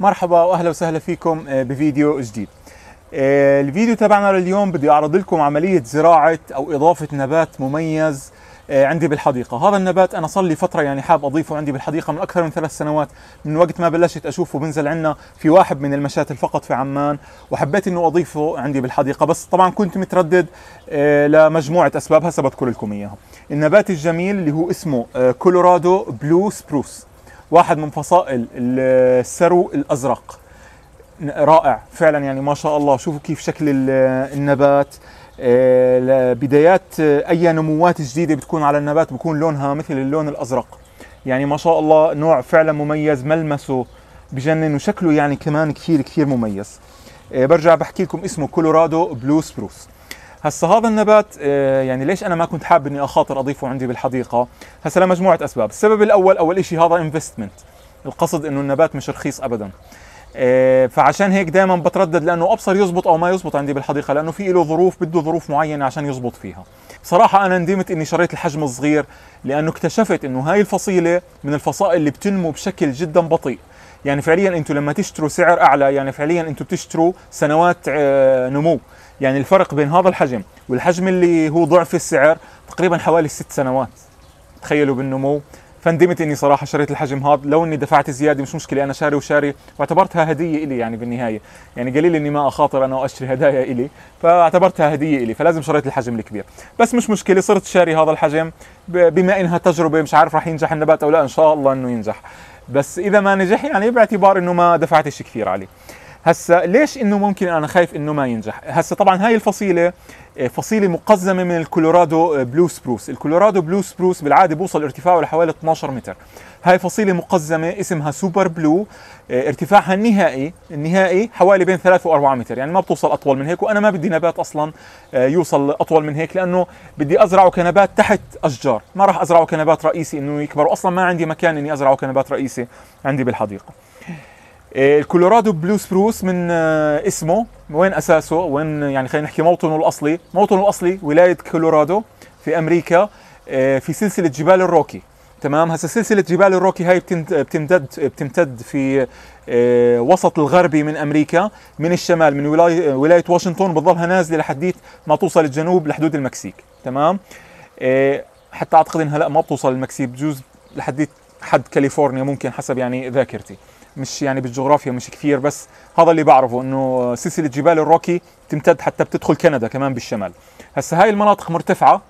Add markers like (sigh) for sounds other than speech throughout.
مرحبا واهلا وسهلا فيكم آه، بفيديو جديد آه، الفيديو تبعنا لليوم بدي اعرض لكم عمليه زراعه او اضافه نبات مميز آه، عندي بالحديقة هذا النبات أنا صار لي فترة يعني حاب أضيفه عندي بالحديقة من أكثر من ثلاث سنوات من وقت ما بلشت أشوفه بنزل عندنا في واحد من المشاتل فقط في عمان وحبيت أنه أضيفه عندي بالحديقة بس طبعا كنت متردد لمجموعة أسباب هسه بذكر لكم إياها النبات الجميل اللي هو اسمه كولورادو بلو سبروس واحد من فصائل السرو الازرق رائع فعلا يعني ما شاء الله شوفوا كيف شكل النبات آه، بدايات آه، اي نموات جديده بتكون على النبات بكون لونها مثل اللون الازرق يعني ما شاء الله نوع فعلا مميز ملمسه بجنن وشكله يعني كمان كثير كثير مميز آه، برجع بحكي لكم اسمه كولورادو بلو سبروس هسه هذا النبات آه، يعني ليش انا ما كنت حابب اني اخاطر اضيفه عندي بالحديقه هسه لمجموعه اسباب السبب الاول اول شيء هذا انفستمنت القصد انه النبات مش رخيص ابدا آه، فعشان هيك دائما بتردد لانه ابصر يزبط او ما يزبط عندي بالحديقه لانه في له ظروف بده ظروف معينه عشان يزبط فيها صراحة أنا ندمت إني شريت الحجم الصغير لأنه اكتشفت إنه هاي الفصيلة من الفصائل اللي بتنمو بشكل جدا بطيء يعني فعليا انتم لما تشتروا سعر اعلى يعني فعليا انتم بتشتروا سنوات آه، نمو يعني الفرق بين هذا الحجم والحجم اللي هو ضعف السعر تقريبا حوالي ست سنوات تخيلوا بالنمو فندمت اني صراحه شريت الحجم هذا لو اني دفعت زياده مش مشكله انا شاري وشاري واعتبرتها هديه الي يعني بالنهايه يعني قليل اني ما اخاطر انا واشتري هدايا الي فاعتبرتها هديه الي فلازم شريت الحجم الكبير بس مش مشكله صرت شاري هذا الحجم بما انها تجربه مش عارف راح ينجح النبات او لا ان شاء الله انه ينجح بس اذا ما نجح يعني باعتبار انه ما دفعت شيء كثير عليه هسا ليش انه ممكن انا خايف انه ما ينجح هسا طبعا هاي الفصيله آه، فصيله مقزمه من الكولورادو آه، بلو سبروس الكولورادو بلو سبروس بالعاده بوصل ارتفاعه لحوالي 12 متر هاي فصيله مقزمه اسمها سوبر بلو آه، ارتفاعها النهائي النهائي حوالي بين 3 و4 متر يعني ما بتوصل اطول من هيك وانا ما بدي نبات اصلا يوصل اطول من هيك لانه بدي ازرعه كنبات تحت اشجار ما راح ازرعه كنبات رئيسي انه يكبر واصلا ما عندي مكان اني ازرعه كنبات رئيسي عندي بالحديقه إيه، الكولورادو بلو سبروس من آه، اسمه وين اساسه وين يعني خلينا نحكي موطنه الاصلي موطنه الاصلي ولايه كولورادو في امريكا إيه، في سلسله جبال الروكي تمام هسه سلسله جبال الروكي هاي بتمتد بتمتد في إيه، وسط الغربي من امريكا من الشمال من ولايه ولايه واشنطن بتضلها نازله لحديت ما توصل الجنوب لحدود المكسيك تمام حتى اعتقد انها لا ما بتوصل المكسيك بجوز لحديت حد كاليفورنيا ممكن حسب يعني ذاكرتي مش يعني بالجغرافيا مش كثير بس هذا اللي بعرفه انه سلسله جبال الروكي تمتد حتى بتدخل كندا كمان بالشمال هسه هاي المناطق مرتفعه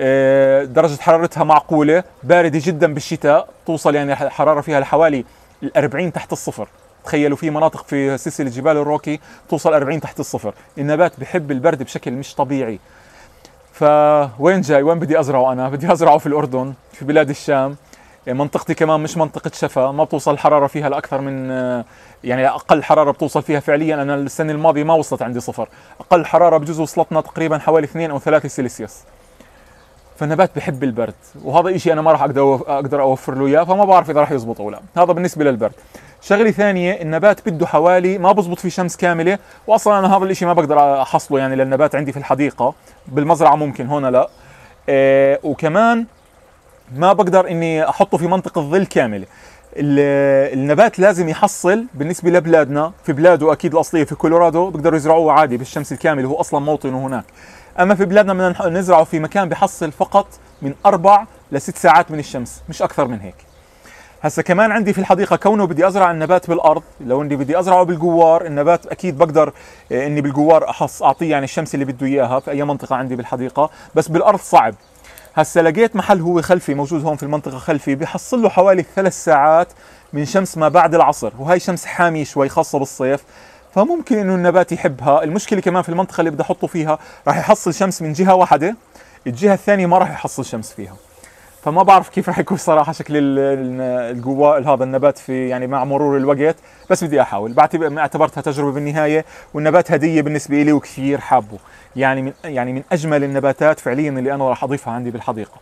آه، درجة حرارتها معقولة باردة جدا بالشتاء توصل يعني الحرارة فيها لحوالي الأربعين تحت الصفر تخيلوا في مناطق في سلسلة جبال الروكي توصل 40 تحت الصفر النبات بحب البرد بشكل مش طبيعي فوين جاي وين بدي أزرعه أنا بدي أزرعه في الأردن في بلاد الشام يعني منطقتي كمان مش منطقه شفا ما بتوصل الحراره فيها لاكثر من آه، يعني اقل حراره بتوصل فيها فعليا انا السنه الماضيه ما وصلت عندي صفر اقل حراره بجوز وصلتنا تقريبا حوالي 2 او 3 سيليسيوس فالنبات بحب البرد وهذا إشي انا ما راح اقدر اقدر اوفر له اياه فما بعرف اذا راح يزبط او لا هذا بالنسبه للبرد شغله ثانيه النبات بده حوالي ما بزبط في شمس كامله واصلا انا هذا الإشي ما بقدر احصله يعني للنبات عندي في الحديقه بالمزرعه ممكن هنا لا إيه وكمان ما بقدر اني احطه في منطقه ظل كامله النبات لازم يحصل بالنسبه لبلادنا في بلاده اكيد الاصليه في كولورادو بيقدروا يزرعوه عادي بالشمس الكامله هو اصلا موطنه هناك اما في بلادنا بدنا نزرعه في مكان بحصل فقط من اربع لست ساعات من الشمس مش اكثر من هيك هسا كمان عندي في الحديقه كونه بدي ازرع النبات بالارض لو اني بدي ازرعه بالجوار النبات اكيد بقدر آه، اني بالجوار احص اعطيه يعني الشمس اللي بده اياها في اي منطقه عندي بالحديقه بس بالارض صعب هسا لقيت محل هو خلفي موجود هون في المنطقه خلفي بيحصل له حوالي ثلاث ساعات من شمس ما بعد العصر وهي شمس حاميه شوي خاصه بالصيف فممكن انه النبات يحبها المشكله كمان في المنطقه اللي بدي احطه فيها راح يحصل شمس من جهه واحده الجهه الثانيه ما راح يحصل شمس فيها فما بعرف كيف راح يكون صراحه شكل القوه هذا النبات في يعني مع مرور الوقت بس بدي احاول بعتبر اعتبرتها تجربه بالنهايه والنبات هديه بالنسبه لي وكثير حابه يعني من يعني من اجمل النباتات فعليا اللي انا راح اضيفها عندي بالحديقه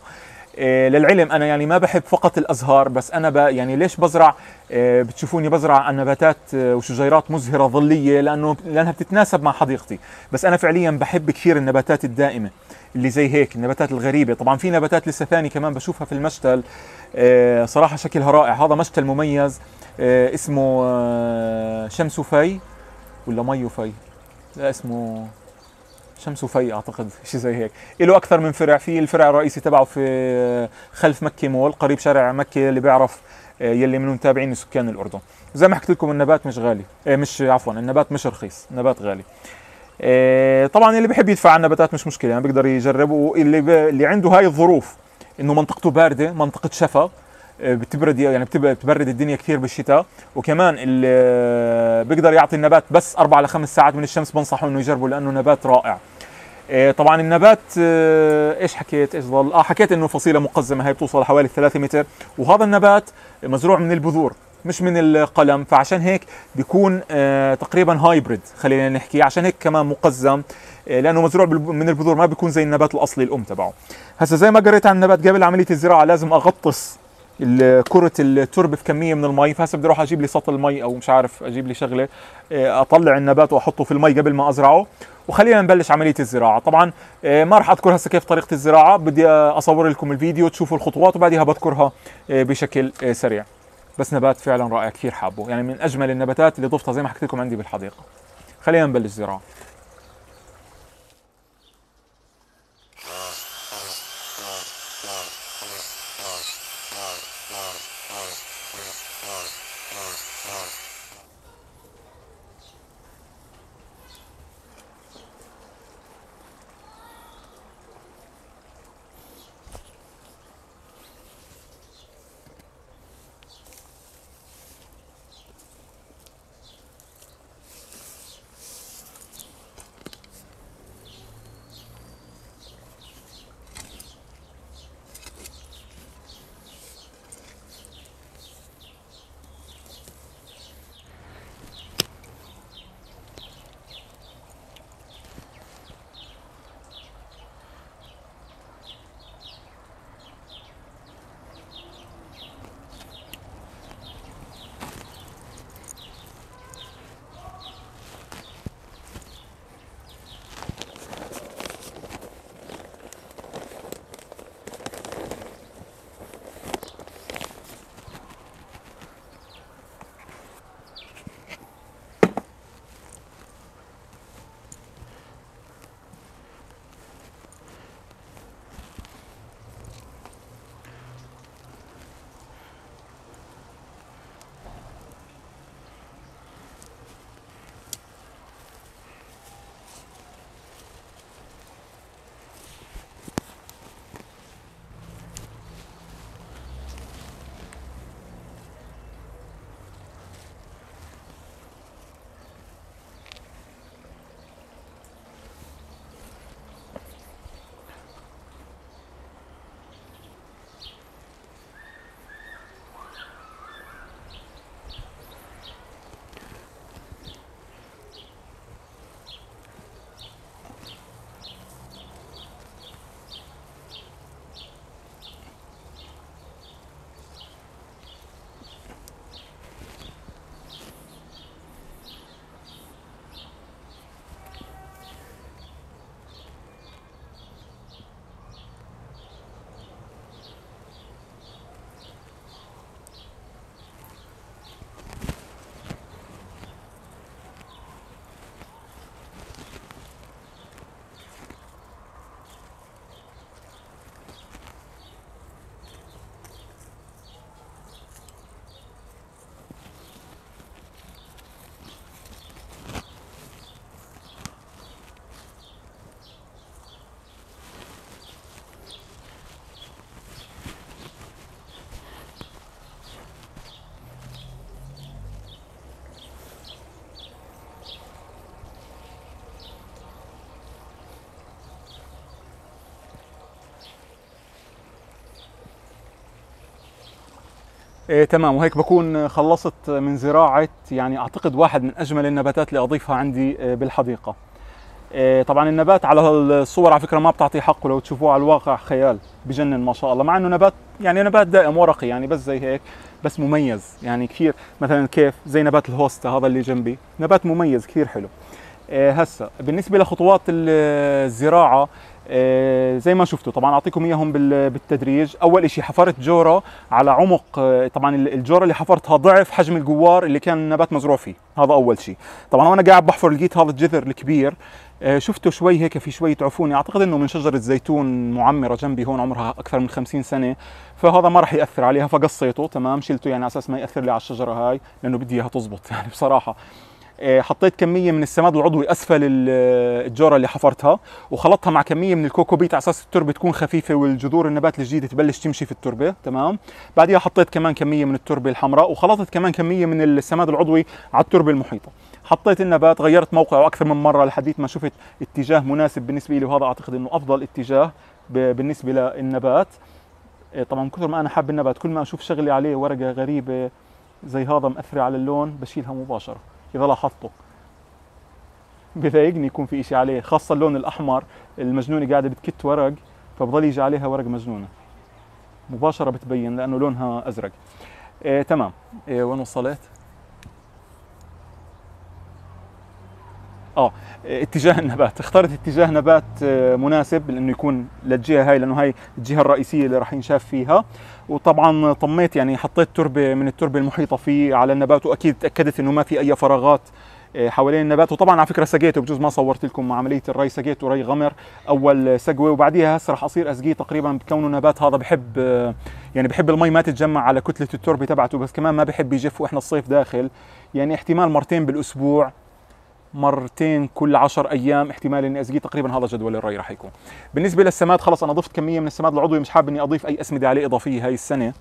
إيه، للعلم انا يعني ما بحب فقط الازهار بس انا يعني ليش بزرع إيه، بتشوفوني بزرع النباتات نباتات إيه، وشجيرات مزهره ظليه لانه لانها بتتناسب مع حديقتي بس انا فعليا بحب كثير النباتات الدائمه اللي زي هيك النباتات الغريبه طبعا في نباتات لسه ثانيه كمان بشوفها في المشتل صراحه شكلها رائع هذا مشتل مميز اسمه شمس وفي ولا مي وفي لا اسمه شمس وفي اعتقد شيء زي هيك له اكثر من فرع في الفرع الرئيسي تبعه في خلف مكه مول قريب شارع مكه اللي بيعرف آه، يلي من متابعين سكان الاردن زي ما حكيت لكم النبات مش غالي آه، مش عفوا النبات مش رخيص النبات غالي آه، طبعا اللي بحب يدفع على النباتات مش مشكله يعني بيقدر يجرب واللي ب... اللي عنده هاي الظروف انه منطقته بارده منطقه شفا آه، بتبرد يعني بتبرد الدنيا كثير بالشتاء وكمان اللي آه، بيقدر يعطي النبات بس اربع لخمس ساعات من الشمس بنصحه انه يجربه لانه نبات رائع آه، طبعا النبات ايش حكيت ايش ضل اه حكيت انه فصيله مقزمه هي بتوصل حوالي 3 متر وهذا النبات مزروع من البذور مش من القلم فعشان هيك بيكون تقريبا هايبريد خلينا نحكي عشان هيك كمان مقزم لانه مزروع من البذور ما بيكون زي النبات الاصلي الام تبعه هسا زي ما قريت عن النبات قبل عمليه الزراعه لازم اغطس كره التربه في كميه من المي فهسه بدي اروح اجيب لي سطل مي او مش عارف اجيب لي شغله آه، اطلع النبات واحطه في المي قبل ما ازرعه وخلينا نبلش عمليه الزراعه طبعا آه، ما راح اذكر هسه كيف طريقه الزراعه بدي اصور لكم الفيديو تشوفوا الخطوات وبعدها بذكرها آه، بشكل سريع بس نبات فعلا رائع كثير حابه يعني من اجمل النباتات اللي ضفتها زي ما حكيت لكم عندي بالحديقه خلينا نبلش زراعه إيه تمام وهيك بكون خلصت من زراعة يعني أعتقد واحد من أجمل النباتات اللي أضيفها عندي إيه، بالحديقة إيه طبعا النبات على الصور على فكرة ما بتعطي حقه لو تشوفوه على الواقع خيال بجنن ما شاء الله مع أنه نبات يعني نبات دائم ورقي يعني بس زي هيك بس مميز يعني كثير مثلا كيف زي نبات الهوستا هذا اللي جنبي نبات مميز كثير حلو آه، هسه بالنسبه لخطوات الزراعه آه، زي ما شفتوا طبعا اعطيكم اياهم بالتدريج اول شيء حفرت جوره على عمق آه، طبعا الجوره اللي حفرتها ضعف حجم الجوار اللي كان النبات مزروع فيه هذا اول شيء طبعا وانا قاعد بحفر لقيت هذا الجذر الكبير شفته شوي هيك في شوية عفونة اعتقد انه من شجرة زيتون معمرة جنبي هون عمرها اكثر من 50 سنة فهذا ما راح ياثر عليها فقصيته تمام شلته يعني على اساس ما ياثر لي على الشجرة هاي لانه بدي اياها تزبط (laughs) يعني بصراحة آه، حطيت كميه من السماد العضوي اسفل آه، الجوره اللي حفرتها وخلطتها مع كميه من الكوكوبيت على اساس التربه تكون خفيفه والجذور النبات الجديده تبلش تمشي في التربه تمام بعديها حطيت كمان كميه من التربه الحمراء وخلطت كمان كميه من السماد العضوي على التربه المحيطه حطيت النبات غيرت موقعه اكثر من مره لحديث ما شفت اتجاه مناسب بالنسبه لي وهذا اعتقد انه افضل اتجاه بالنسبه للنبات آه، طبعا من كثر ما انا حاب النبات كل ما اشوف شغلي عليه ورقه غريبه زي هذا مأثرة على اللون بشيلها مباشره اذا لاحظته بضايقني يكون في إشي عليه خاصة اللون الأحمر المجنونة قاعدة بتكت ورق فبضل يجي عليها ورق مجنونة مباشرة بتبين لأنه لونها أزرق إيه تمام إيه وين وصلت؟ اه اتجاه النبات اخترت اتجاه نبات آه، مناسب لانه يكون للجهه هاي لانه هاي الجهه الرئيسيه اللي راح ينشاف فيها وطبعا طميت يعني حطيت تربه من التربه المحيطه فيه على النبات واكيد تاكدت انه ما في اي فراغات آه، حوالين النبات وطبعا على فكره سقيته بجوز ما صورت لكم عمليه الري سقيته ري غمر اول سقوه وبعديها هسه راح اصير اسقيه تقريبا بكونه نبات هذا بحب آه، يعني بحب المي ما تتجمع على كتله التربه تبعته بس كمان ما بحب يجف واحنا الصيف داخل يعني احتمال مرتين بالاسبوع مرتين كل 10 ايام احتمال اني اسقيه تقريبا هذا جدول الري راح يكون بالنسبه للسماد خلص انا ضفت كميه من السماد العضوي مش حابب اني اضيف اي اسمده عليه اضافيه هاي السنه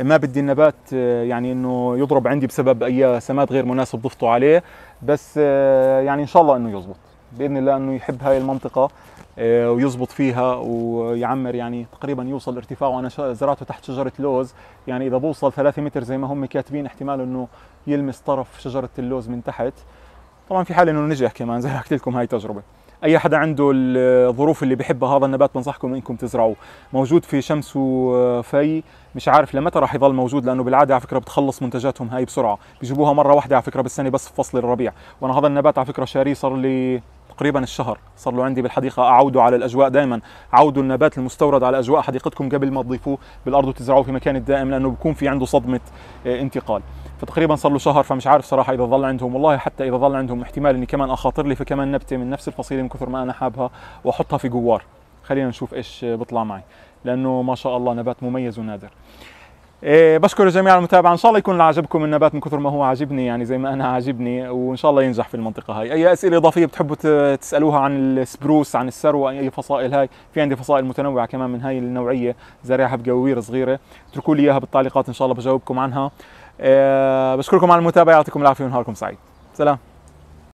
ما بدي النبات آه، يعني انه يضرب عندي بسبب اي سماد غير مناسب ضفته عليه بس آه، يعني ان شاء الله انه يزبط باذن الله انه يحب هاي المنطقه آه، ويزبط فيها ويعمر يعني تقريبا يوصل ارتفاعه انا زرعته تحت شجره لوز يعني اذا بوصل 3 متر زي ما هم كاتبين احتمال انه يلمس طرف شجره اللوز من تحت طبعا في حال انه نجح كمان زي ما حكيت لكم هاي تجربه اي حدا عنده الظروف اللي بحبها هذا النبات بنصحكم انكم تزرعوه موجود في شمس وفي مش عارف لمتى راح يضل موجود لانه بالعاده على فكره بتخلص منتجاتهم هاي بسرعه بيجيبوها مره واحده على فكره بالسنه بس في فصل الربيع وانا هذا النبات على فكره شاريه صار لي تقريبا الشهر صار له عندي بالحديقه اعوده على الاجواء دائما عودوا النبات المستورد على اجواء حديقتكم قبل ما تضيفوه بالارض وتزرعوه في مكان الدائم لانه بكون في عنده صدمه آه، انتقال فتقريبا صار له شهر فمش عارف صراحه اذا ظل عندهم والله حتى اذا ظل عندهم احتمال اني كمان اخاطر لي فكمان نبته من نفس الفصيله من كثر ما انا حابها واحطها في جوار خلينا نشوف ايش بطلع معي لانه ما شاء الله نبات مميز ونادر إيه، بشكر الجميع على المتابعه ان شاء الله يكون عجبكم النبات من كثر ما هو عاجبني يعني زي ما انا عاجبني وان شاء الله ينجح في المنطقه هاي اي اسئله اضافيه بتحبوا تسالوها عن السبروس عن السروه اي فصائل هاي في عندي فصائل متنوعه كمان من هاي النوعيه زرعها بقوير صغيره اتركوا لي اياها بالتعليقات ان شاء الله بجاوبكم عنها إيه، بشكركم على المتابعه يعطيكم العافيه ونهاركم سعيد سلام